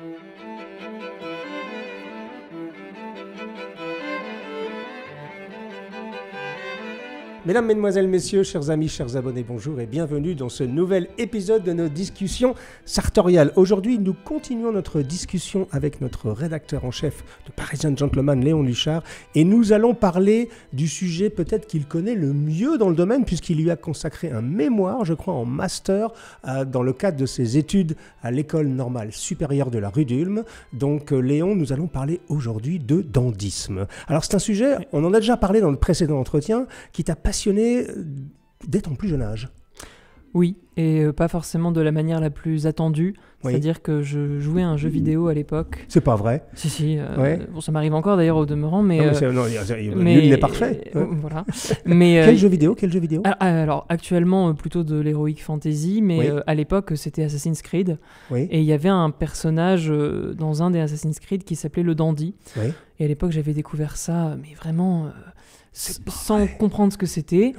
Música Mesdames, Mesdemoiselles, Messieurs, chers amis, chers abonnés, bonjour et bienvenue dans ce nouvel épisode de nos discussions sartoriales. Aujourd'hui, nous continuons notre discussion avec notre rédacteur en chef de Parisian Gentleman, Léon Luchard, et nous allons parler du sujet peut-être qu'il connaît le mieux dans le domaine, puisqu'il lui a consacré un mémoire, je crois, en master, euh, dans le cadre de ses études à l'école normale supérieure de la rue d'Ulm. Donc, euh, Léon, nous allons parler aujourd'hui de dandisme. Alors, c'est un sujet, on en a déjà parlé dans le précédent entretien, qui t'a passionné euh, dès ton plus jeune âge oui, et euh, pas forcément de la manière la plus attendue. C'est-à-dire que je jouais à un jeu vidéo à l'époque. C'est pas vrai. Si, si. Euh, bon, ça m'arrive encore d'ailleurs au demeurant, mais. Non, mais, euh, il parfait. voilà. mais, quel jeu vidéo Quel jeu vidéo ah, ah, alors, actuellement, plutôt de l'Heroic Fantasy, mais à l'époque, c'était Assassin's Creed. Et il y avait un personnage dans un des Assassin's Creed qui s'appelait le Dandy. Et à l'époque, j'avais découvert ça, mais vraiment. sans comprendre ce que c'était.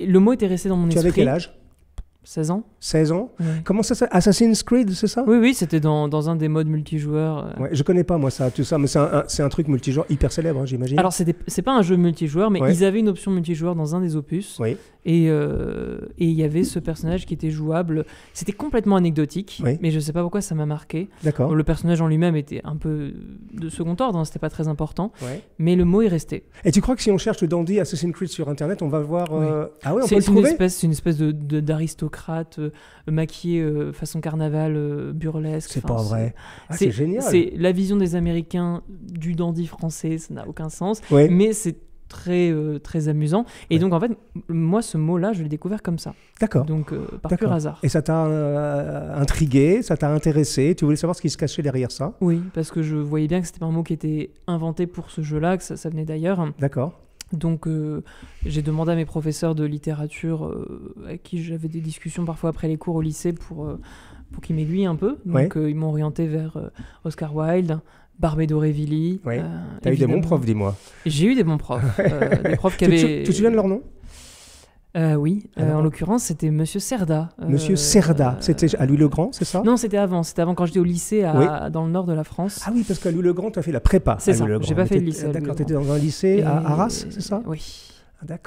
Le mot était resté dans mon esprit. Tu avais quel âge 16 ans 16 ans Comment ça s'appelle Assassin's Creed, c'est ça Oui, oui, c'était dans, un des modes multijoueurs. Euh. Ouais, je connais pas moi ça, tout ça, mais c'est un, truc multijoueur hyper célèbre, hein, j'imagine. Alors, c'est pas un jeu multijoueur, mais ils avaient une option multijoueur dans un des opus. Oui. Euh, et il y avait ce personnage qui était jouable. C'était complètement anecdotique, mais je ne sais pas pourquoi ça m'a marqué. Le personnage en lui-même était un peu de second ordre, hein, c'était pas très important, mais le mot est resté. Et tu crois que si on cherche le dandy Assassin's Creed sur Internet, on va voir... Oui. Euh, ah on peut le trouver C'est une espèce d'aristocrate de, de, euh, maquillé façon carnaval burlesque. C'est pas vrai. Ah, c'est génial. C'est la vision des Américains du dandy français, ça n'a aucun sens, mais c'est très, euh, très amusant. Et donc, en fait, moi, ce mot-là, je l'ai découvert comme ça. D'accord. Donc, euh, par pur hasard. Et ça t'a euh, intrigué, ça t'a intéressé, tu voulais savoir ce qui se cachait derrière ça Oui, parce que je voyais bien que c'était pas un mot qui était inventé pour ce jeu-là, que ça, venait d'ailleurs. D'accord. Donc j'ai demandé à mes professeurs de littérature avec qui j'avais des discussions parfois après les cours au lycée pour, pour qu'ils m'aiguillent un peu. Donc euh, ils m'ont orienté vers euh, Oscar Wilde, Barbé Revilly. Tu euh, T'as eu des bons profs, dis-moi. J'ai eu des bons profs. profs qui avaient... Tu te souviens de leur nom oui, ah, en l'occurrence, c'était Monsieur Cerda. Monsieur Cerda, c'était à Louis-le-Grand, c'est ça Non, c'était avant, c'était avant quand j'étais au lycée dans le nord de la France. Ah oui, parce qu'à Louis-le-Grand, tu as fait la prépa. C'est ça, j'ai pas fait le lycée. D'accord, tu dans un lycée à Arras, c'est ça Oui.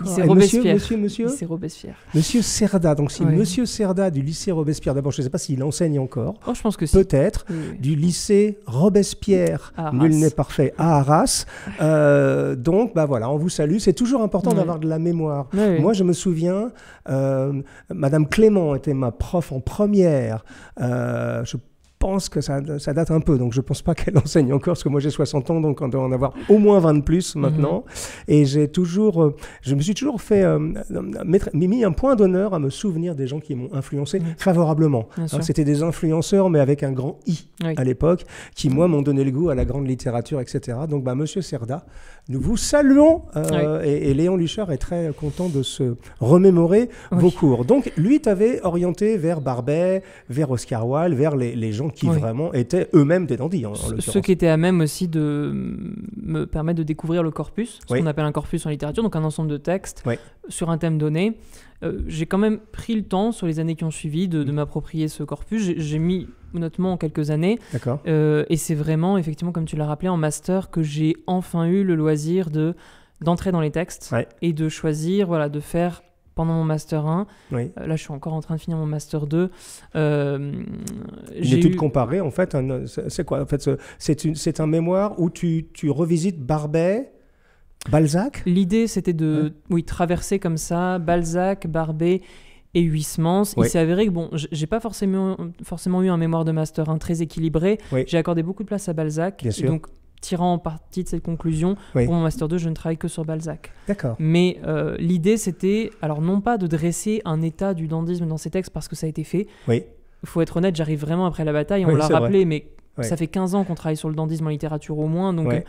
Monsieur, ah, monsieur, monsieur Robespierre. Monsieur Cerda. Donc, si Monsieur Cerda du lycée Robespierre, d'abord, je ne sais pas s'il enseigne encore. Oh, je pense que Peut-être. Du lycée Robespierre, nul n'est parfait, à Arras. Euh, donc, bah voilà, on vous salue. C'est toujours important d'avoir de la mémoire. Moi, je me souviens, euh, Madame Clément était ma prof en première. Euh, je pense que ça, ça, date un peu, donc je pense pas qu'elle enseigne encore, parce que moi j'ai 60 ans, donc on doit en avoir au moins 20 de plus mhm. maintenant. Et j'ai toujours, euh, je me suis toujours fait euh, mettre, mis un point d'honneur à me souvenir des gens qui m'ont influencé mhm. favorablement. Hein, c'était des influenceurs, mais avec un grand i à l'époque, qui moi m'ont donné le goût à la grande littérature, etc. Donc bah, Monsieur Cerda, nous vous saluons euh, et, Léon Luchard est très content de se remémorer vos cours. Donc lui t'avait orienté vers Barbet, vers Oscar Wilde, vers les, les gens qui vraiment étaient eux-mêmes des dandys. Ceux qui étaient à même aussi de me permettre de découvrir le corpus, ce qu'on appelle un corpus en littérature, donc un ensemble de textes sur un thème donné. Euh, j'ai quand même pris le temps sur les années qui ont suivi de, mm. m'approprier ce corpus. J'ai mis en quelques années. Euh, et c'est vraiment, effectivement, comme tu l'as rappelé, en master que j'ai enfin eu le loisir de d'entrer dans les textes et de choisir, voilà, de faire pendant mon master 1. Euh, là, je suis encore en train de finir mon master 2. Euh, tout étude en fait, c'est quoi En fait, c'est un mémoire où tu, revisites Barbet. Balzac L'idée, c'était de oui, traverser comme ça Balzac, Barbet et Huysmans. Il s'est avéré que bon, j'ai pas forcément, forcément eu un mémoire de master 1 très équilibré. J'ai accordé beaucoup de place à Balzac. Bien sûr. Donc tirant en partie de cette conclusion, pour mon Master 2, je ne travaille que sur Balzac. D'accord. Mais euh, l'idée, c'était, alors non pas de dresser un état du dandisme dans ces textes, parce que ça a été fait. Oui. Il faut être honnête, j'arrive vraiment après la bataille, on l'a rappelé, mais ça fait 15 ans qu'on travaille sur le dandisme en littérature au moins. Donc, euh,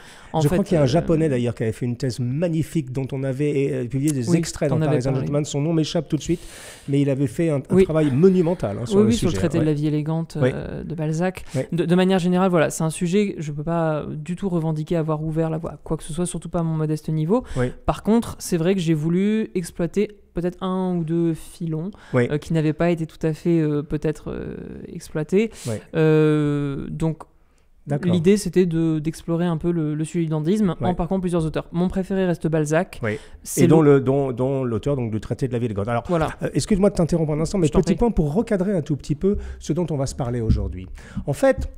Je crois qu'il y a un euh, japonais d'ailleurs qui avait fait une thèse magnifique dont on avait euh, publié des extraits dans Paris Gentleman. Son nom m'échappe tout de suite, mais il avait fait un, travail monumental hein, sur, le sujet, sur le traité de la vie élégante de Balzac. De, manière générale, voilà, c'est un sujet, je ne peux pas du tout revendiquer avoir ouvert la voie, quoi que ce soit, surtout pas à mon modeste niveau. Par contre, c'est vrai que j'ai voulu exploiter peut-être un ou deux filons euh, qui n'avaient pas été tout à fait euh, peut-être euh, exploités. donc L'idée, c'était d'explorer un peu le, le d'andisme. ouais. en parquant plusieurs auteurs. Mon préféré reste Balzac. Et dont l'auteur, du dont, l'auteur donc le traité de la ville de Alors, excuse-moi de t'interrompre un instant, mais petit point pour recadrer un tout petit peu ce dont on va se parler aujourd'hui. En fait,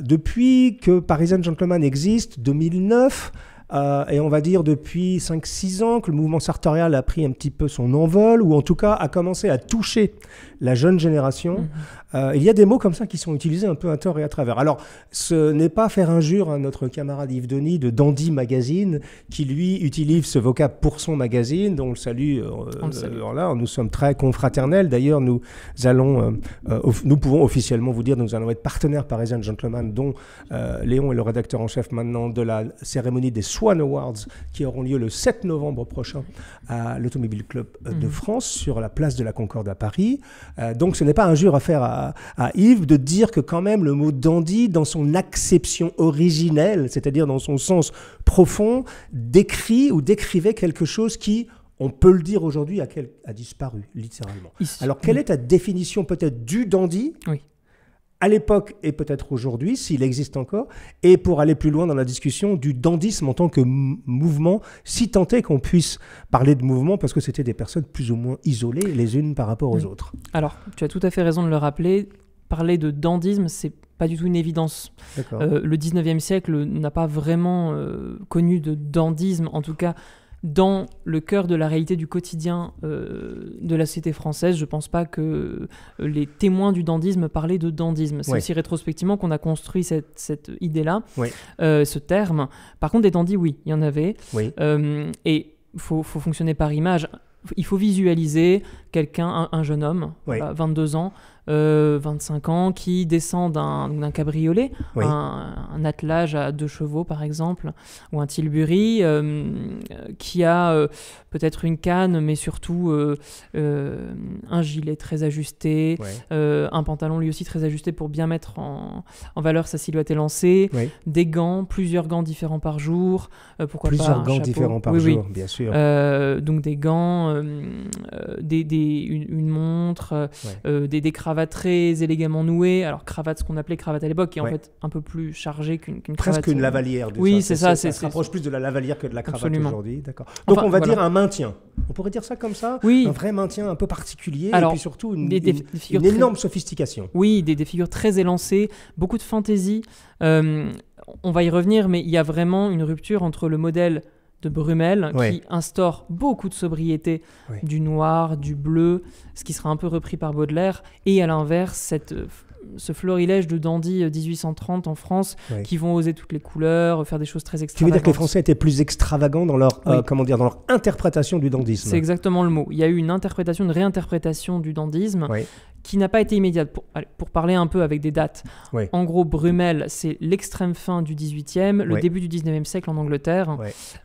depuis que Parisian Gentleman existe, 2009, euh, et on va dire depuis 5-6 ans que le mouvement sartorial a pris un petit peu son envol, ou en tout cas a commencé à toucher la jeune génération. Mm-hmm. Euh, il y a des mots comme ça qui sont utilisés un peu à tort et à travers. Alors, ce n'est pas faire injure à notre camarade Yves Denis de Dandy Magazine, qui lui utilise ce vocable pour son magazine, dont le salut euh, là, nous sommes très confraternels. D'ailleurs, nous allons, euh, nous pouvons officiellement vous dire, nous allons être partenaires parisiens gentlemen Gentleman, dont Léon est le rédacteur en chef maintenant de la cérémonie des Swan Awards, qui auront lieu le 7 novembre prochain à l'Automobile Club de mmh. France, sur la place de la Concorde à Paris. donc, ce n'est pas injure à faire à à, Yves de dire que quand même le mot dandy, dans son acception originelle, c'est-à-dire dans son sens profond, décrit ou décrivait quelque chose qui, on peut le dire aujourd'hui, a, a, disparu littéralement. Alors quelle est ta définition peut-être du dandy à l'époque et peut-être aujourd'hui, s'il existe encore, et pour aller plus loin dans la discussion du dandisme en tant que mouvement, si tant est qu'on puisse parler de mouvement, parce que c'était des personnes plus ou moins isolées les unes par rapport aux mm. autres. Alors, tu as tout à fait raison de le rappeler, parler de dandisme, c'est pas du tout une évidence. Euh, le 19e siècle n'a pas vraiment euh, connu de dandisme, en tout cas dans le cœur de la réalité du quotidien euh, de la société française. Je pense pas que euh, les témoins du dandisme parlaient de dandisme. C'est aussi rétrospectivement qu'on a construit cette, idée-là, euh, ce terme. Par contre, des dandis, oui, il y en avait. et faut, faut fonctionner par image. Il faut visualiser quelqu'un, un, jeune homme, 22 ans, 25 euh, ans, qui descend d'un cabriolet, un, attelage à deux chevaux par exemple, ou un Tilbury, euh, qui a euh, peut-être une canne, mais surtout un gilet très ajusté, un pantalon lui aussi très ajusté pour bien mettre en, en valeur sa silhouette élancée, des gants, plusieurs gants différents par jour, pourquoi plusieurs gants différents par jour, bien sûr. donc des gants, des une, montre, euh, euh, des, cravates très élégamment nouées. Alors, cravate, ce qu'on appelait cravate à l'époque, qui est en fait un peu plus chargée qu'une cravate. Presque une euh, lavalière. Oui, c'est ça. Ça se rapproche plus de la lavalière que de la cravate aujourd'hui. D'accord. Donc, on va dire un maintien. On pourrait dire ça comme ça Oui. Un vrai maintien un peu particulier et puis surtout une, des, énorme sophistication. Oui, des, figures très élancées, beaucoup de fantaisie. on va y revenir, mais il y a vraiment une rupture entre le modèle de Brummel qui instaure beaucoup de sobriété du noir, du bleu, ce qui sera un peu repris par Baudelaire, et à l'inverse, cette euh, ce florilège de dandy 1830 euh, en France qui vont oser toutes les couleurs, faire des choses très extravagantes. Tu veux dire que les Français étaient plus extravagants dans leur, euh, comment dire, dans leur interprétation du dandysme C'est exactement le mot. Il y a eu une interprétation, une réinterprétation du dandysme oui qui n'a pas été immédiate. Pour, pour, parler un peu avec des dates, en gros, Brummel, c'est l'extrême fin du XVIIIe, le début du 19e siècle en Angleterre.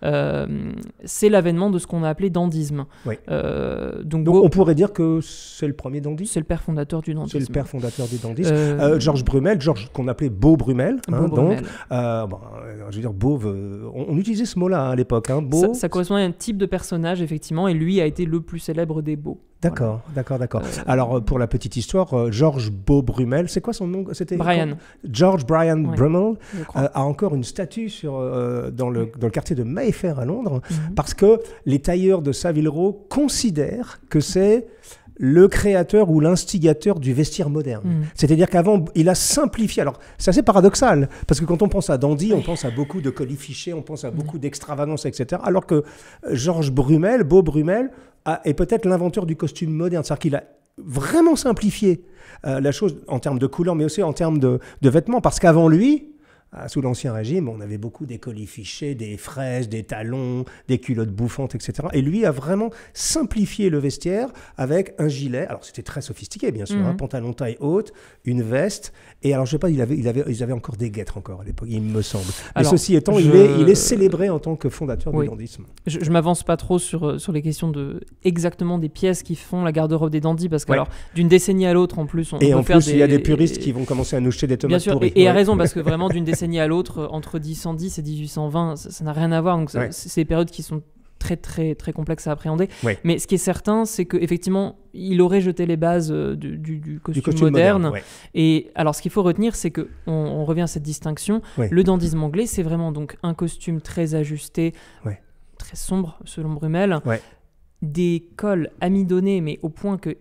Euh, c'est l'avènement de ce qu'on a appelé dandisme. Euh, donc, on pourrait dire que c'est le premier dandy C'est le père fondateur du dandisme. C'est le père fondateur du dandisme. Euh... euh Georges Brummel, qu'on appelait Beau Brummel. Hein, donc, je veux dire, Beau, on, utilisait ce mot-là hein, à l'époque. Hein, ça, ça correspondait à un type de personnage, effectivement, et lui a été le plus célèbre des beaux. D'accord, d'accord, d'accord. Euh, Alors euh, pour la petite histoire, euh, Beau Brummel, c'est quoi son nom C'était Brian. George Brian Brummel a encore une statue dans, le, quartier de Mayfair à Londres mhm. parce que les tailleurs de Savile Row considèrent que c'est le créateur ou l'instigateur du vestiaire moderne. Mm. C'est-à-dire qu'avant, il a simplifié. Alors, c'est assez paradoxal, parce que quand on pense à Dandy, on pense à beaucoup de colifichés, on pense à mm. beaucoup d'extravagance, etc. Alors que euh, Georges Brumel, Beau Brumel, est peut-être l'inventeur du costume moderne. C'est-à-dire qu'il a vraiment simplifié euh, la chose en termes de couleurs, mais aussi en termes de vêtements, parce qu'avant lui, ah, sous l'Ancien Régime, on avait beaucoup des colis fichés, des fraises, des talons, des culottes bouffantes, etc. Et lui a vraiment simplifié le vestiaire avec un gilet. Alors, c'était très sophistiqué, bien sûr, un hein, mhm. pantalon taille haute, une veste. Et alors, je sais pas, il avait, il avait, ils avaient encore des guêtres encore à l'époque, il me semble. Mais ceci étant, il, est, il, est, célébré en tant que fondateur du dandisme. Je, je m'avance pas trop sur, euh, sur les questions de exactement des pièces qui font la garde-robe des dandys, parce que alors, d'une décennie à l'autre, en plus, on, et Et en plus, il y a des puristes qui vont commencer à nous jeter des tomates Bien sûr, et, et à raison, parce que vraiment, d'une décennie à l'autre entre 1010 et 1820. Ça n'a rien à voir. Donc, c'est des périodes qui sont très très très complexes à appréhender. Mais ce qui est certain, c'est qu'effectivement, il aurait jeté les bases euh, du, costume, moderne. Et alors, ce qu'il faut retenir, c'est que on, revient à cette distinction. Le dandisme anglais, c'est vraiment donc un costume très ajusté, très sombre selon Brumel, des cols amidonnés, mais au point que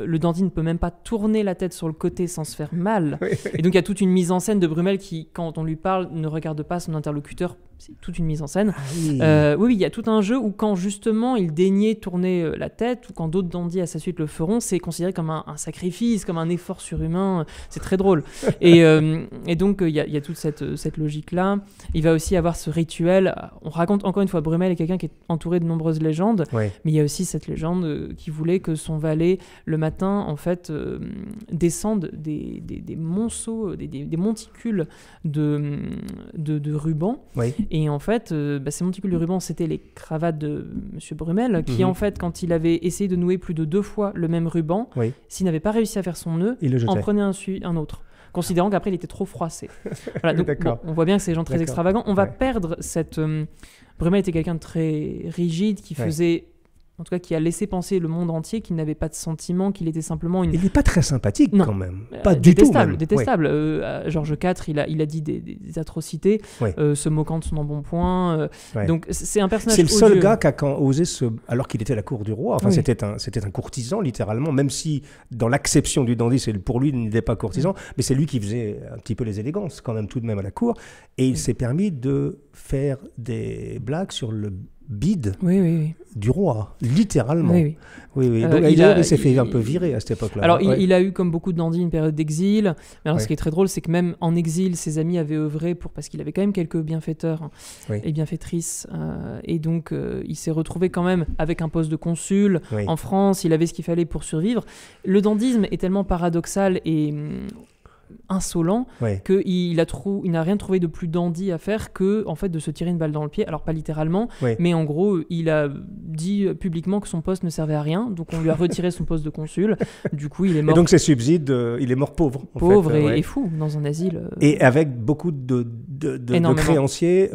euh, le dandy ne peut même pas tourner la tête sur le côté sans se faire mal. Et donc il y a toute une mise en scène de Brummel qui, quand on lui parle, ne regarde pas son interlocuteur c'est toute une mise en scène. Ah euh, oui, il y a tout un jeu où quand justement il daignait tourner euh, la tête, ou quand d'autres dandies à sa suite le feront, c'est considéré comme un, sacrifice, comme un effort surhumain. C'est très drôle. et, euh, et, donc il y, a, toute cette, cette logique-là. Il va aussi avoir ce rituel. On raconte encore une fois, Brumel est quelqu'un qui est entouré de nombreuses légendes, mais il y a aussi cette légende qui voulait que son valet, le matin, en fait, descende des, monceaux, des, monticules de, de, rubans. Oui. Et en fait, euh, bah, ces monticules de mm. ruban, c'était les cravates de Monsieur Brumel, qui mhm. en fait, quand il avait essayé de nouer plus de deux fois le même ruban, s'il n'avait pas réussi à faire son nœud, il en prenait un, un autre considérant qu'après il était trop froissé. donc, on voit bien que c'est des gens très extravagants. On va perdre cette. Euh, Brumel était quelqu'un de très rigide qui faisait en tout cas qui a laissé penser le monde entier qu'il n'avait pas de sentiment, qu'il était simplement une... Il n'est pas très sympathique quand même, euh, pas du détestable, tout. Détestable. Détestable, euh, Georges IV, il a, il a dit des, atrocités, euh, se moquant de son embonpoint. Donc c'est un personnage... C'est le seul gars qui a osé se... Alors qu'il était à la cour du roi, enfin c'était un, un courtisan littéralement, même si dans l'acception du dandy, pour lui, il n'était pas courtisan, mais c'est lui qui faisait un petit peu les élégances quand même tout de même à la cour, et il s'est permis de faire des blagues sur le bide du roi, littéralement. Oui, oui. Euh, il, s'est fait un peu virer à cette époque-là. Alors, il, a eu, comme beaucoup de dandys, une période d'exil. Mais alors, ce qui est très drôle, c'est que même en exil, ses amis avaient œuvré pour. parce qu'il avait quand même quelques bienfaiteurs hein, et bienfaitrices. Euh, et donc, euh, il s'est retrouvé quand même avec un poste de consul en France. Il avait ce qu'il fallait pour survivre. Le dandisme est tellement paradoxal et hum, insolent que qu'il a trou... il n'a rien trouvé de plus dandy à faire que en fait de se tirer une balle dans le pied. Alors pas littéralement, mais en gros, il a dit publiquement que son poste ne servait à rien, donc on lui a retiré son poste de consul. Du coup, il est mort. Et donc ses subsides, euh, il est mort pauvre. Pauvre euh, et, fou dans un asile. Euh, et avec beaucoup de, de, créanciers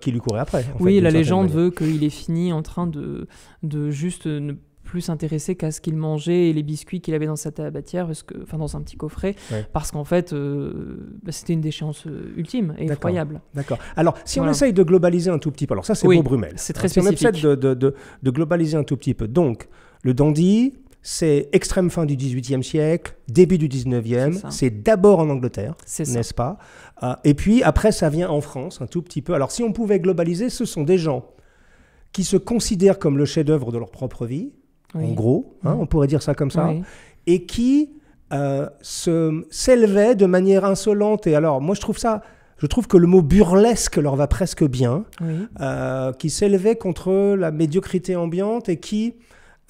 qui lui couraient après. oui, la légende veut qu'il est fini en train de, de juste ne plus intéressé qu'à ce qu'il mangeait et les biscuits qu'il avait dans sa tabatière, parce que, enfin dans un petit coffret, parce qu'en fait, euh, bah, c'était une déchéance euh, ultime et incroyable. D'accord. Alors, si on essaye de globaliser un tout petit peu, alors ça, c'est beau Brumel. C'est très si on essaie de, de, globaliser un tout petit peu. Donc, le dandy, c'est extrême fin du 18e siècle, début du 19e. C'est d'abord en Angleterre, n'est-ce pas euh, Et puis après, ça vient en France un tout petit peu. Alors si on pouvait globaliser, ce sont des gens qui se considèrent comme le chef-d'œuvre de leur propre vie, en gros, hein, on pourrait dire ça comme ça, et qui euh, s'élevait de manière insolente. Et alors, moi, je trouve ça. Je trouve que le mot burlesque leur va presque bien, euh, qui s'élevaient contre la médiocrité ambiante et qui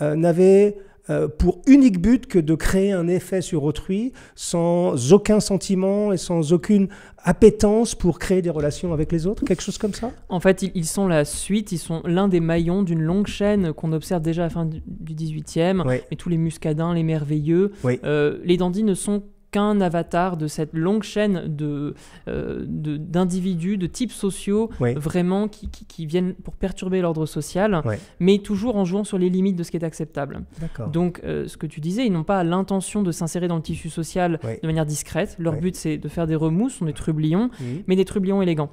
euh, n'avaient euh, pour unique but que de créer un effet sur autrui sans aucun sentiment et sans aucune appétence pour créer des relations avec les autres, quelque chose comme ça En fait, ils sont la suite, ils sont l'un des maillons d'une longue chaîne qu'on observe déjà à la fin du 18e, et tous les muscadins, les merveilleux. Euh, les dandys ne sont qu'un avatar de cette longue chaîne de, euh, d'individus, de, types sociaux, vraiment qui, viennent pour perturber l'ordre social, mais toujours en jouant sur les limites de ce qui est acceptable. Donc, euh, ce que tu disais, ils n'ont pas l'intention de s'insérer dans le tissu social de manière discrète. Leur but, c'est de faire des remous, sont des trublions, mais des trublions élégants.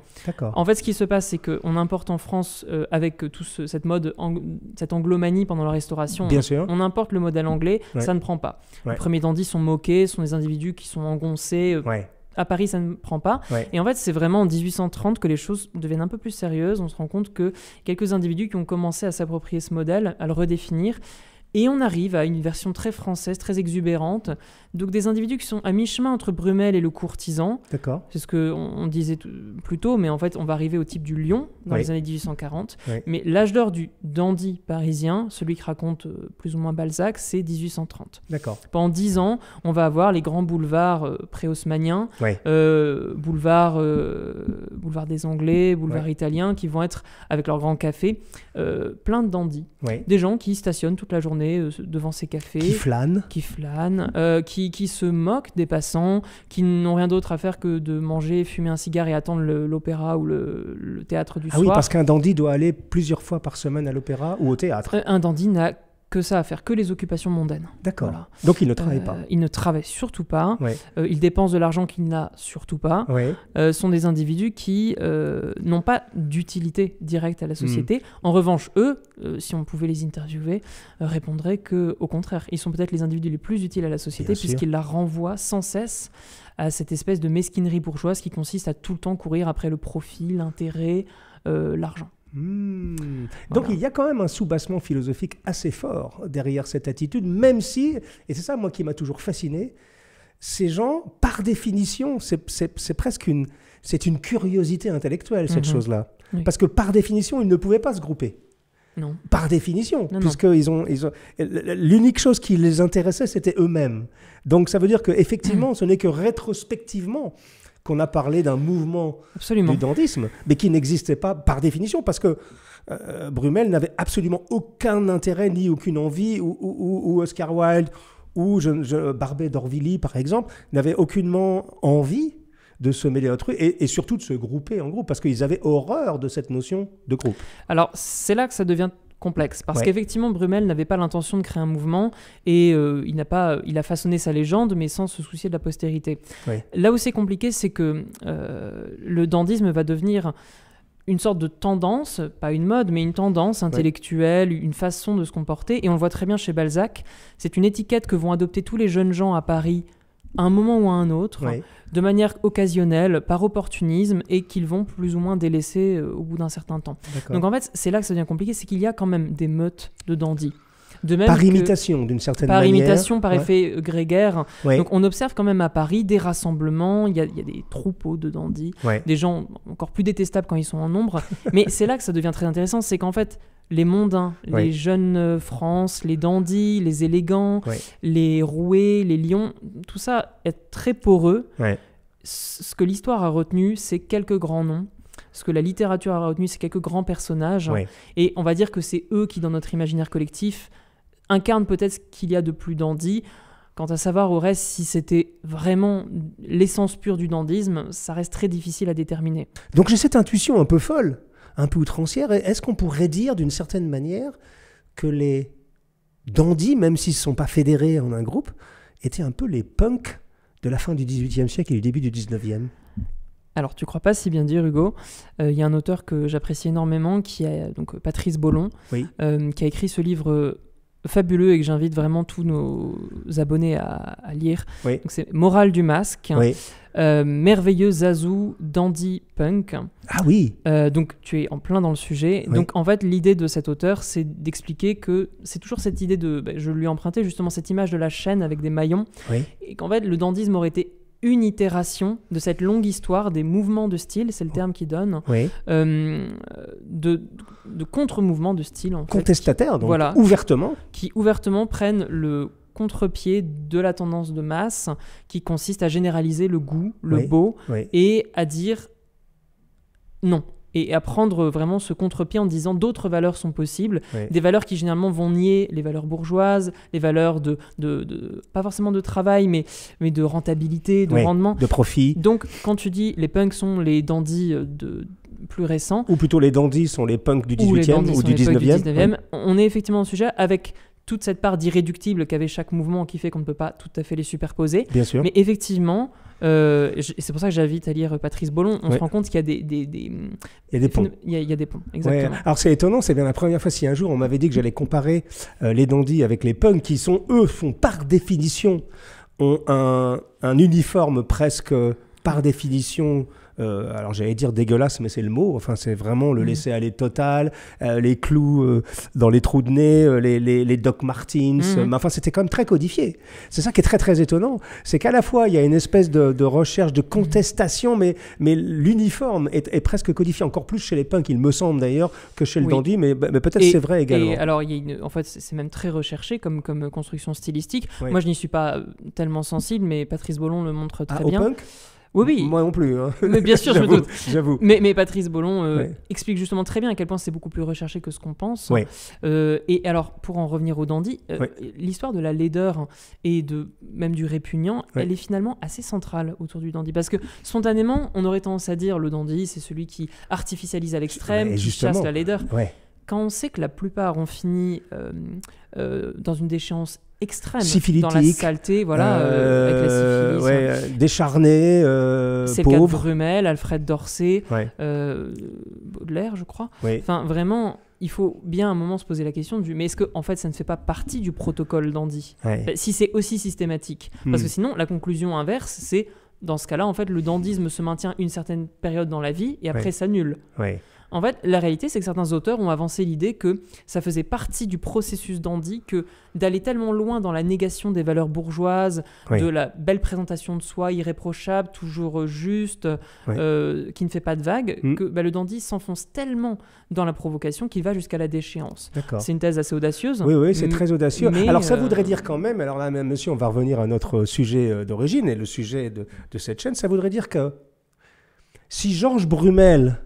En fait, ce qui se passe, c'est qu'on importe en France, euh, avec toute cette mode, cette anglomanie pendant la restauration, on, on, importe le modèle anglais, ça ne prend pas. Les premiers dandys sont moqués, sont des individus qui sont engoncés. Euh, à Paris, ça ne prend pas. Et en fait, c'est vraiment en 1830 que les choses deviennent un peu plus sérieuses. On se rend compte que quelques individus qui ont commencé à s'approprier ce modèle, à le redéfinir, et on arrive à une version très française, très exubérante. Donc des individus qui sont à mi-chemin entre Brummel et le courtisan. D'accord. C'est ce qu'on on disait plus tôt, mais en fait, on va arriver au type du lion dans les années 1840. Mais l'âge d'or du dandy parisien, celui que raconte euh, plus ou moins Balzac, c'est 1830. D'accord. Pendant dix ans, on va avoir les grands boulevards euh, pré-haussmanniens, boulevards euh, boulevard, boulevard des Anglais, boulevard italien, qui vont être, avec leur grand café, plein de dandys. Des gens qui stationnent toute la journée euh, devant ses cafés. Qui flânent. Qui flânent, euh, qui, qui, se moquent des passants, qui n'ont rien d'autre à faire que de manger, fumer un cigare et attendre l'opéra ou le, théâtre du soir. Ah oui, parce qu'un dandy doit aller plusieurs fois par semaine à l'opéra ou au théâtre. Euh, un dandy n'a que ça, à faire que les occupations mondaines. D'accord. Donc ils ne travaillent euh, pas. Ils ne travaillent surtout pas. Euh, ils dépensent de l'argent qu'ils n'ont surtout pas. Euh, sont des individus qui n'ont pas d'utilité directe à la société. Hmm. En revanche, eux, si on pouvait les interviewer, répondraient que, au contraire, ils sont peut-être les individus les plus utiles à la société puisqu'ils la renvoient sans cesse à cette espèce de mesquinerie bourgeoise qui consiste à tout le temps courir après le profit, l'intérêt, l'argent. Hmm. Donc il y a quand même un soubassement philosophique assez fort derrière cette attitude, même si, et c'est ça moi qui m'a toujours fasciné, ces gens, par définition, c'est presque une, c'est une curiosité intellectuelle cette mhm. chose-là, parce que par définition ils ne pouvaient pas se grouper. Non. Par définition, puisque ils ont, ils l'unique chose qui les intéressait, c'était eux-mêmes. Donc ça veut dire que effectivement, mhm. ce n'est que rétrospectivement qu'on a parlé d'un mouvement du dandisme, mais qui n'existait pas par définition, parce que euh, Brummel n'avait absolument aucun intérêt ni aucune envie, ou, Oscar Wilde, ou je, Barbet d'Orvilli, par exemple, n'avaient aucunement envie de se mêler à autrui et, et, surtout de se grouper en groupe parce qu'ils avaient horreur de cette notion de groupe. Alors c'est là que ça devient complexe parce qu'effectivement Brummel n'avait pas l'intention de créer un mouvement et euh, il n'a pas il a façonné sa légende mais sans se soucier de la postérité. Là où c'est compliqué c'est que euh, le dandisme va devenir une sorte de tendance, pas une mode, mais une tendance intellectuelle, une façon de se comporter. Et on voit très bien chez Balzac. C'est une étiquette que vont adopter tous les jeunes gens à Paris à un moment ou à un autre, de manière occasionnelle, par opportunisme, et qu'ils vont plus ou moins délaisser euh, au bout d'un certain temps. Donc en fait, c'est là que ça devient compliqué, c'est qu'il y a quand même des meutes de dandies par imitation, d'une certaine manière. Par imitation, par effet euh, grégaire. Donc on observe quand même à Paris des rassemblements, il y, a des troupeaux de dandys, des gens encore plus détestables quand ils sont en nombre. Mais c'est là que ça devient très intéressant, c'est qu'en fait, les mondains, les jeunes euh, France, les dandys, les élégants, les roués, les lions, tout ça est très poreux. Ce que l'histoire a retenu, c'est quelques grands noms. Ce que la littérature a retenu, c'est quelques grands personnages. Et on va dire que c'est eux qui, dans notre imaginaire collectif, incarne peut-être ce qu'il y a de plus dandy. Quant à savoir au reste si c'était vraiment l'essence pure du dandisme, ça reste très difficile à déterminer. Donc j'ai cette intuition un peu folle, un peu outrancière. Est-ce qu'on pourrait dire d'une certaine manière que les dandys, même s'ils ne sont pas fédérés en un groupe, étaient un peu les punks de la fin du XVIIIe siècle et du début du XIXe alors, tu crois pas si bien dire, Hugo. Euh, il y a un auteur que j'apprécie énormément, qui est donc Patrice Bollon, euh, qui a écrit ce livre fabuleux et que j'invite vraiment tous nos abonnés à, lire. c'est Morale du masque, euh, merveilleux Zazou, Dandy Punk. Ah oui. Euh, donc tu es en plein dans le sujet. Donc en fait l'idée de cet auteur c'est d'expliquer que c'est toujours cette idée de, ben, je lui ai justement cette image de la chaîne avec des maillons et qu'en fait le dandysme aurait été une itération de cette longue histoire des mouvements de style, c'est le terme qui donne, euh, de, contre-mouvements de style. En Contestataires, ouvertement. Qui, ouvertement prennent le contre-pied de la tendance de masse qui consiste à généraliser le goût, le beau, et à dire non, et à prendre vraiment ce contre-pied en disant d'autres valeurs sont possibles, des valeurs qui généralement vont nier les valeurs bourgeoises, les valeurs de, de, pas forcément de travail, mais, mais de rentabilité, de rendement. De profit. Donc quand tu dis les punks sont les dandys euh, de plus récents. Ou plutôt les dandys sont les punks du 18e ou, du, 19e. On est effectivement au sujet avec toute cette part d'irréductible qu'avait chaque mouvement qui fait qu'on ne peut pas tout à fait les superposer. Bien sûr. Mais effectivement, euh, c'est pour ça que j'invite à lire euh, Patrice Bollon. On se rend compte qu'il y a des, des, il y a des ponts. Il y a, des ponts, exactement. Alors c'est étonnant, c'est bien la première fois si un jour on m'avait dit que j'allais comparer euh, les dandys avec les punks qui sont, eux, font par définition, ont un, un uniforme presque par définition euh, alors j'allais dire dégueulasse, mais c'est le mot. Enfin, c'est vraiment le mm. laisser aller total, euh, les clous euh, dans les trous de nez, les, Doc Martins. Mm-hmm. enfin, c'était quand même très codifié. C'est ça qui est très très étonnant, c'est qu'à la fois il y a une espèce de, recherche de contestation, mm. mais, mais l'uniforme est, presque codifié encore plus chez les punks, il me semble d'ailleurs, que chez le dandy, mais, peut-être c'est vrai également. Et alors, en fait, c'est même très recherché comme, comme construction stylistique. Moi, je n'y suis pas tellement sensible, mais Patrice Bollon le montre très ah, bien. Oui, oui. Moi non plus. Hein. Mais bien sûr, je me doute. J'avoue. Mais, mais, Patrice Bollon euh, explique justement très bien à quel point c'est beaucoup plus recherché que ce qu'on pense. Euh, et alors, pour en revenir au dandy, euh, l'histoire de la laideur et de même du répugnant, elle est finalement assez centrale autour du dandy. Parce que spontanément, on aurait tendance à dire le dandy, c'est celui qui artificialise à l'extrême, qui chasse la laideur. Quand on sait que la plupart ont fini dans une déchéance extrême dans la saleté, voilà, euh, euh, hein. euh, décharné, euh, c'est Alfred d'Orsay, Baudelaire, je crois. Enfin, vraiment, il faut bien un moment se poser la question du mais est-ce que en fait ça ne fait pas partie du protocole dandy bah, Si c'est aussi systématique, hmm. parce que sinon la conclusion inverse, c'est dans ce cas-là, en fait, le dandisme se maintient une certaine période dans la vie et après s'annule. Ouais. En fait, la réalité, c'est que certains auteurs ont avancé l'idée que ça faisait partie du processus d'Andy que d'aller tellement loin dans la négation des valeurs bourgeoises, de la belle présentation de soi irréprochable, toujours juste, euh, qui ne fait pas de vagues, mm. que bah, le dandy s'enfonce tellement dans la provocation qu'il va jusqu'à la déchéance. C'est une thèse assez audacieuse. Oui, oui, c'est mm. très audacieux. alors ça euh, voudrait dire quand même, alors là, monsieur, on va revenir à notre sujet euh, d'origine et le sujet de, de cette chaîne, ça voudrait dire que si Georges Brumel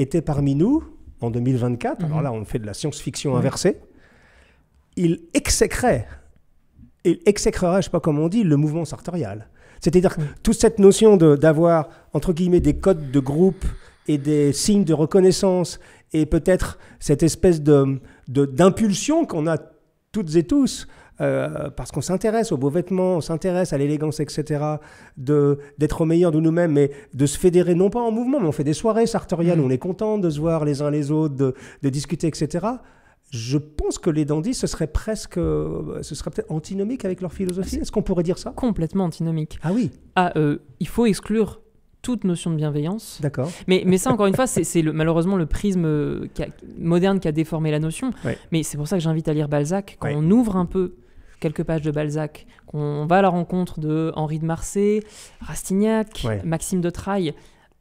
était parmi nous en 2024, alors mhm. là on fait de la science-fiction mhm. inversée, il exécrait, il exécrerait, je ne sais pas comment on dit, le mouvement sartorial. C'est-à-dire toute cette notion d'avoir, entre guillemets, des codes de groupe et des signes de reconnaissance et peut-être cette espèce de d'impulsion qu'on a toutes et tous, euh, parce qu'on s'intéresse aux beaux vêtements, on s'intéresse à l'élégance, etc., d'être au meilleur de nous-mêmes, mais de se fédérer, non pas en mouvement, mais on fait des soirées sartoriales, mmh. on est content de se voir les uns les autres, de, discuter, etc. Je pense que les dandys, ce serait presque, euh, ce serait peut-être antinomique avec leur philosophie. Est-ce qu'on pourrait dire ça Complètement antinomique. Ah oui. Ah, euh, il faut exclure toute notion de bienveillance. D'accord. Mais, mais ça, encore une fois, c'est le, malheureusement le prisme moderne qui a déformé la notion. Mais c'est pour ça que j'invite à lire Balzac. Quand on ouvre un peu quelques pages de Balzac, qu'on va à la rencontre de Henri de Marsay, Rastignac, Maxime de Trailles,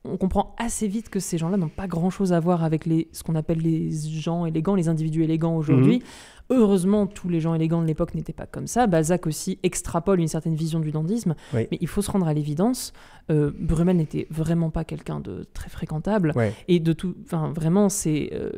on comprend assez vite que ces gens-là n'ont pas grand-chose à voir avec les, ce qu'on appelle les gens élégants, les individus élégants aujourd'hui. Mhm. Heureusement, tous les gens élégants de l'époque n'étaient pas comme ça. Balzac aussi extrapole une certaine vision du dandisme. Mais il faut se rendre à l'évidence. Euh, Brummel n'était vraiment pas quelqu'un de très fréquentable. Et de tout. Enfin, vraiment, c'est. Euh,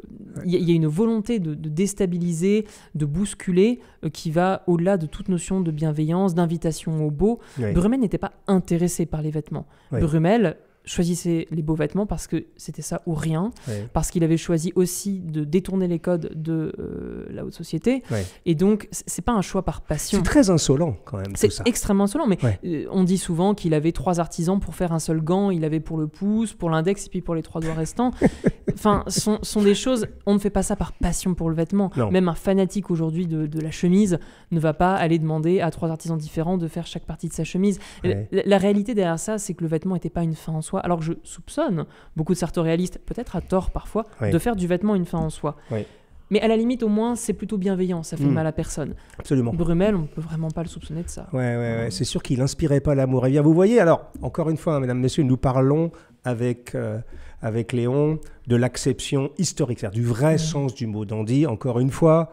il y, a une volonté de, déstabiliser, de bousculer, euh, qui va au-delà de toute notion de bienveillance, d'invitation au beau. Brumel Brummel n'était pas intéressé par les vêtements. Brummel choisissait les beaux vêtements parce que c'était ça ou rien, parce qu'il avait choisi aussi de détourner les codes de euh, la haute société. Et donc, c'est pas un choix par passion. C'est très insolent quand même. C'est extrêmement insolent, mais euh, on dit souvent qu'il avait trois artisans pour faire un seul gant, il avait pour le pouce, pour l'index et puis pour les trois doigts restants. enfin, sont, sont des choses, on ne fait pas ça par passion pour le vêtement. Même un fanatique aujourd'hui de, la chemise ne va pas aller demander à trois artisans différents de faire chaque partie de sa chemise. La, la, réalité derrière ça, c'est que le vêtement n'était pas une fin en soi alors je soupçonne beaucoup de sartorialistes, peut-être à tort parfois, de faire du vêtement une fin en soi. Mais à la limite, au moins, c'est plutôt bienveillant, ça fait hmm. mal à personne. Absolument. Brumel, on ne peut vraiment pas le soupçonner de ça. Ouais, c'est sûr qu'il n'inspirait pas l'amour. Et eh bien, vous voyez, alors, encore une fois, hein, mesdames, messieurs, nous parlons avec, euh, avec Léon de l'acception historique, c'est-à-dire du vrai sens du mot dandy. Encore une fois,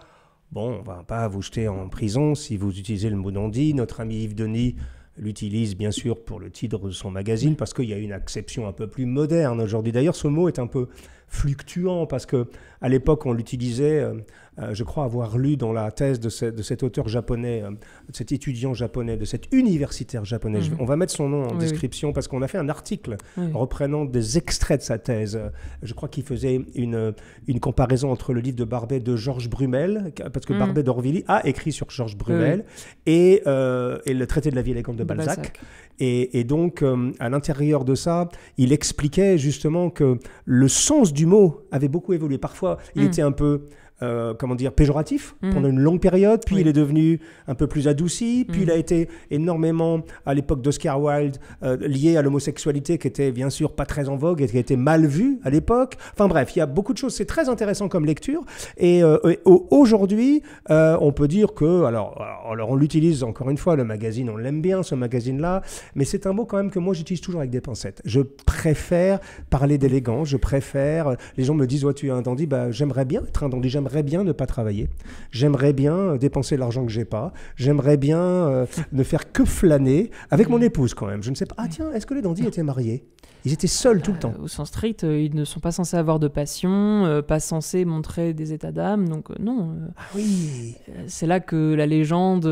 bon, on ne va pas vous jeter en prison si vous utilisez le mot dandy. Notre ami Yves Denis l'utilise bien sûr pour le titre de son magazine parce qu'il y a une acception un peu plus moderne aujourd'hui. D'ailleurs, ce mot est un peu fluctuant parce que à l'époque, on l'utilisait, euh, euh, je crois avoir lu dans la thèse de, cet auteur japonais, de euh, cet étudiant japonais, de cet universitaire japonais. Mhm. on va mettre son nom en description parce qu'on a fait un article reprenant des extraits de sa thèse. Je crois qu'il faisait une, une comparaison entre le livre de Barbet de Georges Brumel, parce que mhm. Barbet d'Orvilly a écrit sur Georges Brumel, et, le traité de la vie élégante de, Balzac. Et, et donc, à l'intérieur de ça, il expliquait justement que le sens du mot avait beaucoup évolué. Parfois, il hmm. était un peu euh, comment dire, péjoratif mm. pendant une longue période, puis il est devenu un peu plus adouci, puis il mm. a été énormément, à l'époque d'Oscar Wilde, euh, lié à l'homosexualité qui était bien sûr pas très en vogue et qui a été mal vue à l'époque. Enfin bref, il y a beaucoup de choses, c'est très intéressant comme lecture, et, euh, aujourd'hui, on peut dire que, alors, alors on l'utilise encore une fois, le magazine, on l'aime bien ce magazine-là, mais c'est un mot quand même que moi j'utilise toujours avec des pincettes. Je préfère parler d'élégance, je préfère, les gens me disent, ouais, tu es un dandy, bah, j'aimerais bien être un dandy, j'aimerais j'aimerais bien ne pas travailler, j'aimerais bien euh, dépenser l'argent que j'ai pas, j'aimerais bien euh, ne faire que flâner avec mon mm. épouse quand même. Je ne sais pas. Ah tiens, est-ce que les dandys étaient mariés Ils étaient seuls tout le temps. Euh, au sens strict, ils ne sont pas censés avoir de passion, pas censés montrer des états d'âme. Donc non. Ah oui. C'est là que la légende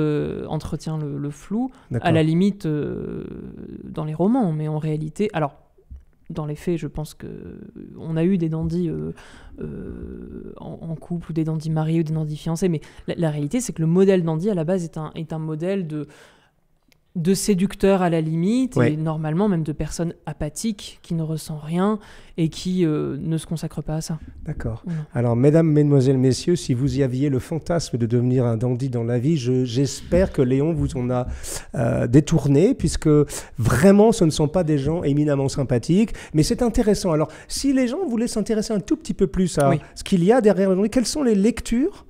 entretient le, le flou. À la limite, dans les romans, mais en réalité, alors dans les faits, je pense que on a eu des dandys euh, euh, en, couple, ou des dandys mariés, ou des dandys fiancés, mais la, la réalité, c'est que le modèle dandy, à la base, est un, est un modèle de, de séducteurs à la limite, et normalement même de personnes apathiques qui ne ressent rien et qui euh, ne se consacrent pas à ça. D'accord. Alors, mesdames, mesdemoiselles, messieurs, si vous y aviez le fantasme de devenir un dandy dans la vie, j'espère que Léon vous en a euh, détourné, puisque vraiment, ce ne sont pas des gens éminemment sympathiques, mais c'est intéressant. Alors, si les gens voulaient s'intéresser un tout petit peu plus à ce qu'il y a derrière le dandy, quelles sont les lectures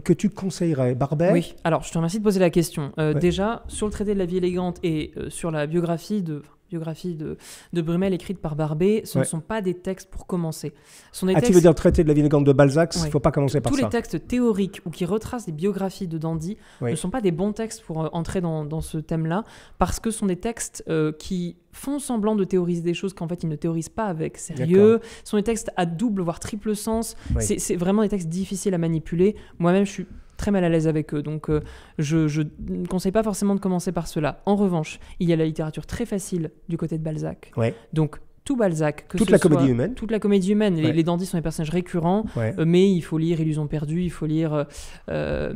que tu conseillerais, Barbet Oui, alors je te remercie de poser la question. Euh, déjà, sur le traité de la vie élégante et euh, sur la biographie de, biographie de, de Brumel écrite par Barbet, ce ne sont pas des textes pour commencer. Ce ah, tu veux dire traité de la négante de Balzac, il ne faut pas commencer par ça. Tous les textes théoriques ou qui retracent des biographies de dandy ne sont pas des bons textes pour euh, entrer dans, ce thème-là, parce que ce sont des textes euh, qui font semblant de théoriser des choses qu'en fait ils ne théorisent pas avec sérieux. Ce sont des textes à double, voire triple sens. C'est vraiment des textes difficiles à manipuler. Moi-même, je suis mal à l'aise avec eux. Donc euh, je ne conseille pas forcément de commencer par cela. En revanche, il y a la littérature très facile du côté de Balzac. Ouais. Donc tout Balzac. Que toute la comédie humaine. Toute la comédie humaine. Les, les, dandys sont des personnages récurrents, euh, mais il faut lire Illusion perdue, il faut lire, euh,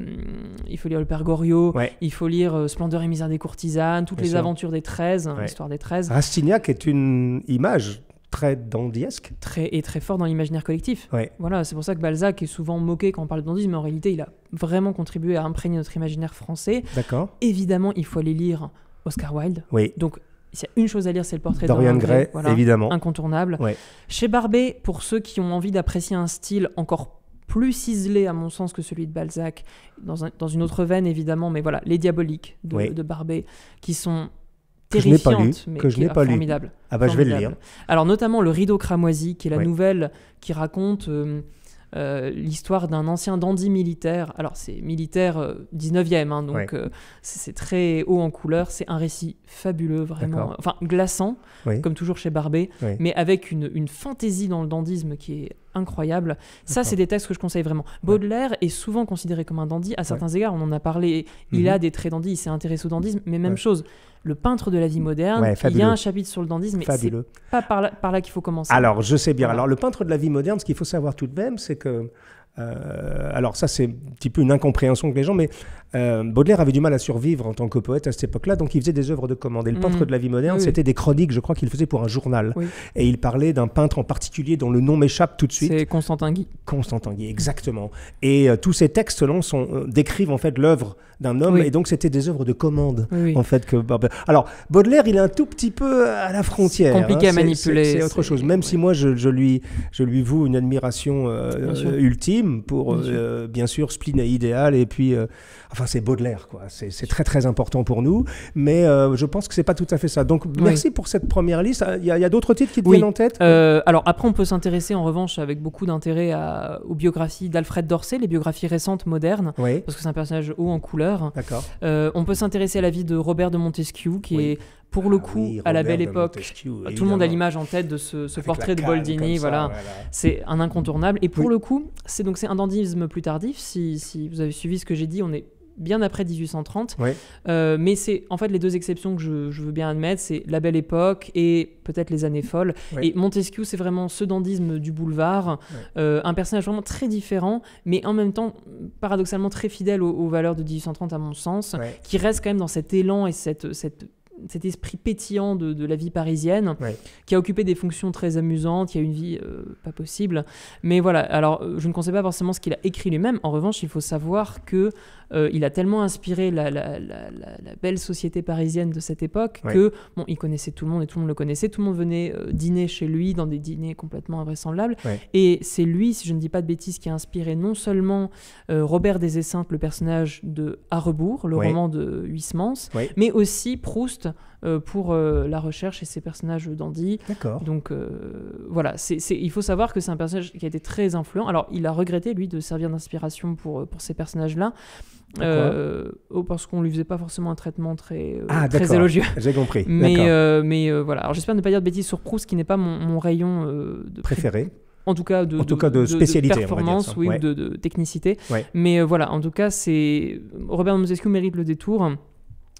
il faut lire Le Père Goriot, il faut lire Splendeur et misère des courtisanes, toutes les aventures des 13, hein, l'histoire des 13. Rastignac est une image très dandiesque. Très, et très fort dans l'imaginaire collectif. Ouais. Voilà, c'est pour ça que Balzac est souvent moqué quand on parle de dandisme, mais en réalité, il a vraiment contribué à imprégner notre imaginaire français. D'accord. Évidemment, il faut aller lire Oscar Wilde. Oui. Donc, s'il y a une chose à lire, c'est le portrait de Dorian Gray, évidemment. Incontournable. Chez Barbet, pour ceux qui ont envie d'apprécier un style encore plus ciselé, à mon sens, que celui de Balzac, dans, une autre veine, évidemment, mais voilà, Les Diaboliques de, de Barbet, qui sont pas lu, mais formidable. Ah bah je vais le lire. Alors notamment le Rideau cramoisi, qui est la nouvelle qui raconte euh, euh, l'histoire d'un ancien dandy militaire. Alors c'est militaire 19e, euh, hein, donc c'est très haut en couleur. C'est un récit fabuleux, vraiment, enfin glaçant, comme toujours chez Barbet, mais avec une, fantaisie dans le dandisme qui est incroyable. Ça, c'est des textes que je conseille vraiment. Baudelaire est souvent considéré comme un dandy. À certains égards, on en a parlé. Il mhm. a des traits dandy, il s'est intéressé au dandisme, mais même chose le peintre de la vie moderne. il y a un chapitre sur le dandisme, mais c'est pas par là, par là qu'il faut commencer. Alors, je sais bien. Alors, le peintre de la vie moderne, ce qu'il faut savoir tout de même, c'est que euh, alors ça, c'est un petit peu une incompréhension que les gens, mais euh, Baudelaire avait du mal à survivre en tant que poète à cette époque-là, donc il faisait des œuvres de commande. Et le mm. peintre de la vie moderne, c'était des chroniques, je crois qu'il faisait pour un journal. Et il parlait d'un peintre en particulier dont le nom m'échappe tout de suite. C'est Constantin Guy. Constantin Guy, exactement. Et euh, tous ces textes, selon, sont, décrivent en fait l'œuvre d'un homme, et donc c'était des œuvres de commande, en fait. Que... Alors, Baudelaire, il est un tout petit peu à la frontière. Compliqué hein. à manipuler. C'est autre chose, même si moi, lui, je lui voue une admiration ultime pour, bien euh, sûr, euh, et idéal, et puis, euh, enfin, c'est Baudelaire, quoi. C'est très, très important pour nous, mais euh, je pense que c'est pas tout à fait ça. Donc, merci pour cette première liste. Il y a, d'autres titres qui te viennent en tête Alors, après, on peut s'intéresser, en revanche, avec beaucoup d'intérêt aux biographies d'Alfred Dorsay les biographies récentes, modernes, parce que c'est un personnage haut en couleur. D'accord. on peut s'intéresser à la vie de Robert de Montesquieu, qui est pour le ah coup, à la belle époque, tout le monde a l'image en tête de ce, portrait de Boldini, voilà. C'est un incontournable. Et pour le coup, c'est donc c'est un dandisme plus tardif. Si, vous avez suivi ce que j'ai dit, on est bien après 1830. Euh, mais c'est en fait les deux exceptions que je, veux bien admettre, c'est la belle époque et peut-être les années folles. Et Montesquieu, c'est vraiment ce dandisme du boulevard, euh, un personnage vraiment très différent, mais en même temps paradoxalement très fidèle aux, valeurs de 1830 à mon sens, qui reste quand même dans cet élan et cette cet esprit pétillant de, la vie parisienne, qui a occupé des fonctions très amusantes, qui a une vie euh, pas possible. Mais voilà, alors euh, je ne conseille pas forcément ce qu'il a écrit lui-même. En revanche, il faut savoir que euh, il a tellement inspiré la, belle société parisienne de cette époque qu'il que, bon, il connaissait tout le monde et tout le monde le connaissait. Tout le monde venait euh, dîner chez lui dans des dîners complètement invraisemblables. Et c'est lui, si je ne dis pas de bêtises, qui a inspiré non seulement euh, Robert des le personnage de À le roman de Huysmans, mais aussi Proust pour la recherche et ses personnages dandy. D'accord. Donc voilà, il faut savoir que c'est un personnage qui a été très influent. Alors, il a regretté, lui, de servir d'inspiration pour, pour ces personnages-là. Euh, oh, parce qu'on lui faisait pas forcément un traitement très, élogieux. ah, très élogieux. J'ai compris. Mais, euh, mais euh, voilà. Alors j'espère ne pas dire de bêtises sur Proust, qui n'est pas mon, rayon euh, de préféré. En tout cas de, en tout cas de spécialité, de performance, oui, de, technicité. Mais voilà, en tout cas, c'est Robert Mosescu mérite le détour.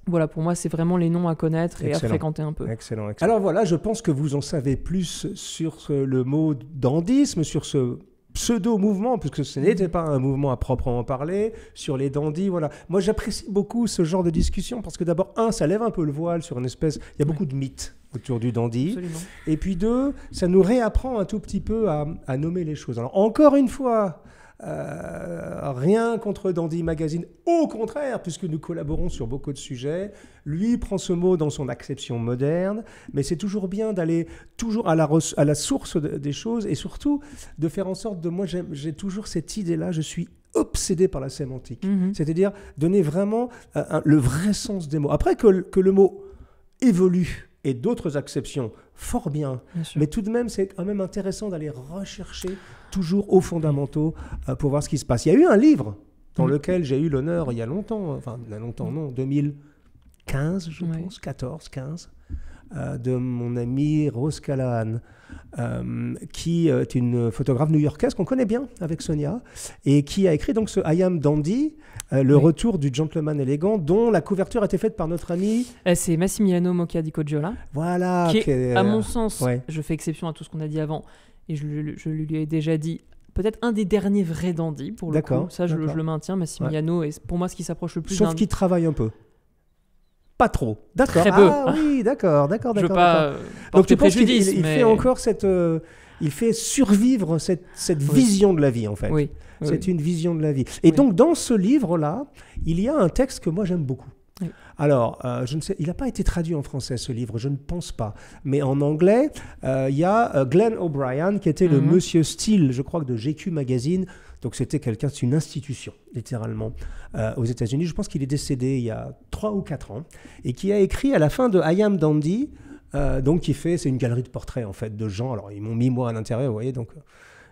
Voilà, pour moi, c'est vraiment les noms à connaître et à fréquenter un peu. Excellent, excellent. Alors voilà, je pense que vous en savez plus sur le mot dandisme, sur ce pseudo-mouvement, puisque ce n'était pas un mouvement à proprement parler, sur les dandis, voilà. Moi, j'apprécie beaucoup ce genre de discussion, parce que d'abord, un, ça lève un peu le voile sur une espèce... Il y a beaucoup de mythes autour du dandy. Et puis deux, ça nous réapprend un tout petit peu à nommer les choses. Alors, encore une fois, euh, rien contre Dandy Magazine, au contraire, puisque nous collaborons sur beaucoup de sujets. Lui prend ce mot dans son acception moderne, mais c'est toujours bien d'aller toujours à la, source des choses et surtout de faire en sorte de moi, j'ai toujours cette idée-là, je suis obsédé par la sémantique, mhm. c'est-à-dire donner vraiment euh, le vrai sens des mots. Après que, le mot évolue et d'autres acceptions, fort bien mais tout de même c'est quand même intéressant d'aller rechercher toujours aux fondamentaux euh, pour voir ce qui se passe. Il y a eu un livre dans mm. lequel j'ai eu l'honneur il y a longtemps, enfin il y a longtemps non, 2015 je pense, 14, 15, euh, de mon ami Rose Callahan, euh, qui est une photographe new-yorkaise qu'on connaît bien avec Sonia, et qui a écrit donc ce I Am Dandy, le retour du gentleman élégant, dont la couverture a été faite par notre ami. Eh, c'est Massimiliano Mocca di Coggiola. Voilà. Qui, à mon sens, je fais exception à tout ce qu'on a dit avant, et je, lui ai déjà dit, peut-être un des derniers vrais d'Andy, pour le coup. Ça, je, le maintiens. Massimiliano est pour moi ce qui s'approche le plus. Sauf qu'il travaille un peu. Pas trop. D'accord. Très peu. Ah oui, d'accord, d'accord, d'accord. pas. Donc tu penses qu'il il fait encore cette. Euh, il fait survivre cette, cette vision de la vie, en fait. Oui. C'est une vision de la vie. Et donc, dans ce livre-là, il y a un texte que moi j'aime beaucoup. Alors, euh, je ne sais, il n'a pas été traduit en français ce livre, je ne pense pas. Mais en anglais, euh, il y a euh, Glenn O'Brien qui était le mhm. monsieur style, je crois de GQ Magazine. Donc c'était quelqu'un, c'est une institution, littéralement, aux États-Unis. Je pense qu'il est décédé il y a 3 ou quatre ans, et qui a écrit à la fin de I Am Dandy, donc qui fait, c'est une galerie de portraits en fait de gens. Alors ils m'ont mis moi à l'intérieur, vous voyez, donc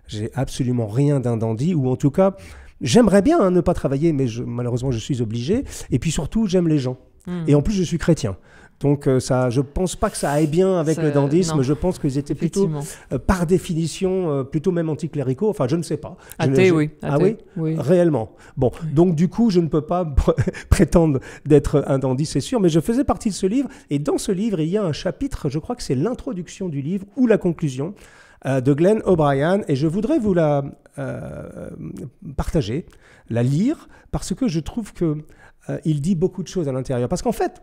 j'ai absolument rien d'un dandy, ou en tout cas, j'aimerais bien hein, ne pas travailler, mais malheureusement je suis obligé. Et puis surtout, j'aime les gens. Hmm. Et en plus, je suis chrétien. Donc euh, ça, je pense pas que ça aille bien avec le dandisme. Je pense qu'ils étaient plutôt, euh, par définition, euh, plutôt même anticléricaux. Enfin, je ne sais pas. Athée, oui. Ah oui, oui, réellement. Bon, donc du coup, je ne peux pas prétendre d'être un dandy, c'est sûr. Mais je faisais partie de ce livre, et dans ce livre, il y a un chapitre. Je crois que c'est l'introduction du livre ou la conclusion de Glenn O'Brien, et je voudrais vous la partager, la lire, parce que je trouve que euh, il dit beaucoup de choses à l'intérieur. Parce qu'en fait,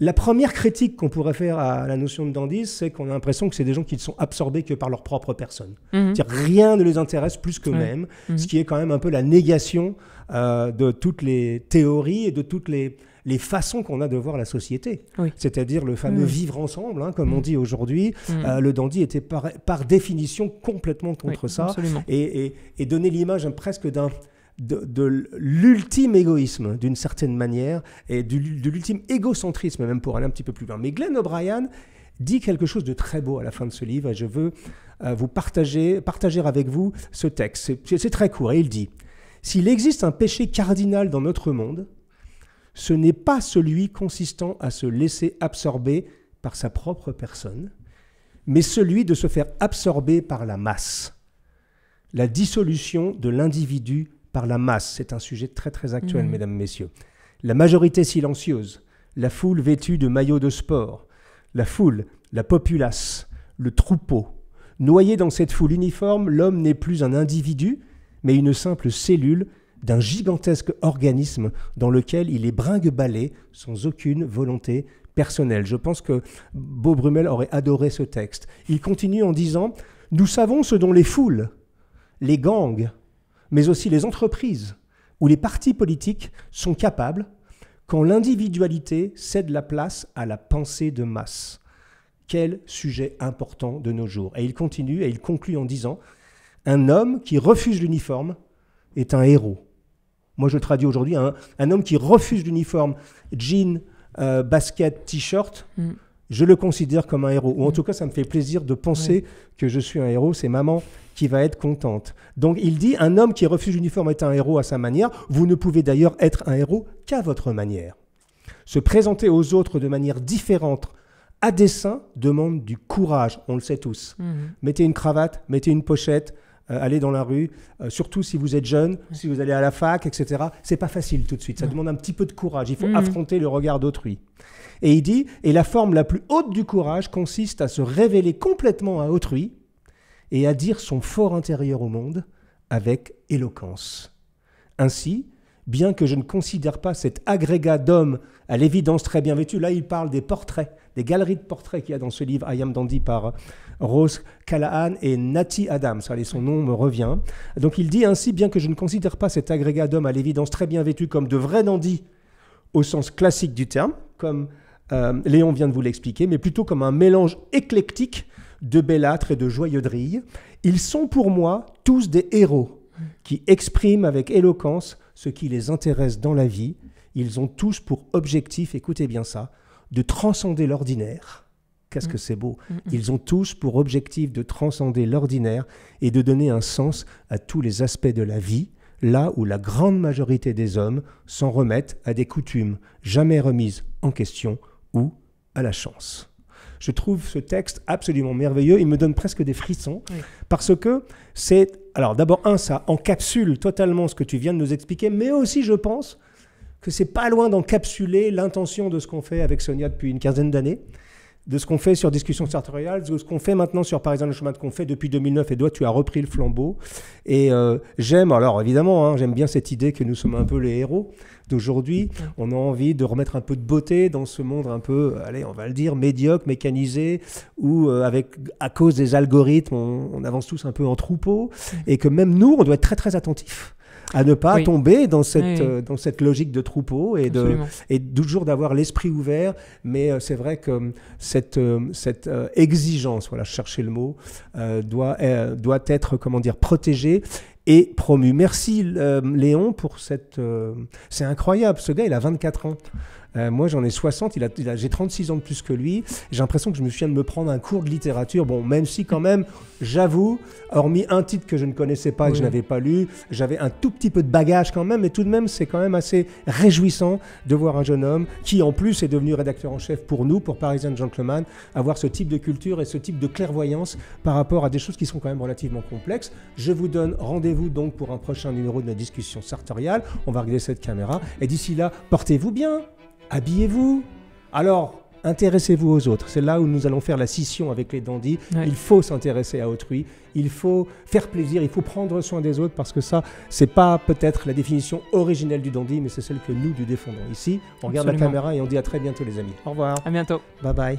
la première critique qu'on pourrait faire à la notion de dandy, c'est qu'on a l'impression que c'est des gens qui ne sont absorbés que par leur propre personne. Mhm. Rien ne les intéresse plus qu'eux-mêmes, mhm. ce qui est quand même un peu la négation euh, de toutes les théories et de toutes les, les façons qu'on a de voir la société. C'est-à-dire le fameux mhm. vivre ensemble, hein, comme on dit aujourd'hui. Euh, le dandy était par, définition complètement contre ça. Et, et, donner l'image hein, presque d'un de, l'ultime égoïsme, d'une certaine manière, et de l'ultime égocentrisme, même pour aller un petit peu plus loin. Mais Glenn O'Brien dit quelque chose de très beau à la fin de ce livre, et je veux euh, vous partager, partager avec vous ce texte. C'est très court, et il dit, S'il existe un péché cardinal dans notre monde, ce n'est pas celui consistant à se laisser absorber par sa propre personne, mais celui de se faire absorber par la masse, la dissolution de l'individu par la masse. C'est un sujet très très actuel, mhm. mesdames, messieurs. La majorité silencieuse, la foule vêtue de maillots de sport, la foule, la populace, le troupeau. Noyé dans cette foule uniforme, l'homme n'est plus un individu, mais une simple cellule d'un gigantesque organisme dans lequel il est bringue-ballé sans aucune volonté personnelle. Je pense que Beau Brummel aurait adoré ce texte. Il continue en disant Nous savons ce dont les foules, les gangs, mais aussi les entreprises ou les partis politiques sont capables, quand l'individualité cède la place à la pensée de masse. Quel sujet important de nos jours. Et il continue et il conclut en disant, un homme qui refuse l'uniforme est un héros. Moi, je traduis aujourd'hui, hein, un, homme qui refuse l'uniforme, jean, euh, basket, t-shirt, mm je le considère comme un héros. Ou en mm. tout cas, ça me fait plaisir de penser que je suis un héros. C'est maman qui va être contente. Donc il dit, un homme qui refuse l'uniforme est un héros à sa manière. Vous ne pouvez d'ailleurs être un héros qu'à votre manière. Se présenter aux autres de manière différente, à dessein, demande du courage. On le sait tous. Mm. Mettez une cravate, mettez une pochette, euh, aller dans la rue, euh, surtout si vous êtes jeune, si vous allez à la fac, etc. C'est pas facile tout de suite. Ça demande un petit peu de courage. Il faut mm. affronter le regard d'autrui. Et il dit Et la forme la plus haute du courage consiste à se révéler complètement à autrui et à dire son fort intérieur au monde avec éloquence. Ainsi, bien que je ne considère pas cet agrégat d'hommes à l'évidence très bien vêtue. Là, il parle des portraits, des galeries de portraits qu'il y a dans ce livre Ayam Am Dandy par Rose Callahan et Natty Adams. Allez, son nom me revient. Donc il dit ainsi, bien que je ne considère pas cet agrégat d'hommes à l'évidence très bien vêtus comme de vrais dandys au sens classique du terme, comme euh, Léon vient de vous l'expliquer, mais plutôt comme un mélange éclectique de bellâtres et de joyeux drilles. Ils sont pour moi tous des héros qui expriment avec éloquence ce qui les intéresse dans la vie ils ont tous pour objectif, écoutez bien ça, de transcender l'ordinaire. Qu'est-ce que mm. c'est beau mm, mm. Ils ont tous pour objectif de transcender l'ordinaire et de donner un sens à tous les aspects de la vie, là où la grande majorité des hommes s'en remettent à des coutumes jamais remises en question ou à la chance. Je trouve ce texte absolument merveilleux, il me donne presque des frissons, parce que c'est... Alors d'abord, un, ça encapsule totalement ce que tu viens de nous expliquer, mais aussi, je pense, que c'est pas loin d'encapsuler l'intention de ce qu'on fait avec Sonia depuis une quinzaine d'années, de ce qu'on fait sur Discussion Sartoriale, de ce qu'on fait maintenant sur Par exemple le chemin de qu'on fait depuis 2009. Et toi, tu as repris le flambeau. Et euh, j'aime, alors évidemment, hein, j'aime bien cette idée que nous sommes un peu les héros d'aujourd'hui. On a envie de remettre un peu de beauté dans ce monde un peu, allez, on va le dire, médiocre, mécanisé, où euh, avec, à cause des algorithmes, on, on, avance tous un peu en troupeau. Et que même nous, on doit être très, très attentifs à ne pas tomber dans cette, euh, dans cette logique de troupeau et, de, et toujours d'avoir l'esprit ouvert. Mais euh, c'est vrai que hum, cette, hum, cette euh, exigence, voilà, chercher le mot, doit, doit être, comment dire, protégée et promue. Merci Léon pour cette... C'est incroyable, ce gars il a 24 ans. Euh, moi, j'en ai 60, il a, j'ai 36 ans de plus que lui. J'ai l'impression que je me suis de me prendre un cours de littérature. Bon, même si, quand même, j'avoue, hormis un titre que je ne connaissais pas et que je n'avais pas lu, j'avais un tout petit peu de bagage quand même, mais tout de même, c'est quand même assez réjouissant de voir un jeune homme qui, en plus, est devenu rédacteur en chef pour nous, pour Parisian Gentleman, avoir ce type de culture et ce type de clairvoyance par rapport à des choses qui sont quand même relativement complexes. Je vous donne rendez-vous donc pour un prochain numéro de la discussion sartoriale. On va regarder cette caméra. Et d'ici là, portez-vous bien habillez-vous. Alors, intéressez-vous aux autres. C'est là où nous allons faire la scission avec les dandys. Il faut s'intéresser à autrui, il faut faire plaisir, il faut prendre soin des autres parce que ça, c'est pas peut-être la définition originelle du dandy, mais c'est celle que nous du défendons. Ici, on regarde la caméra et on dit à très bientôt les amis. Au revoir. À bientôt. Bye bye.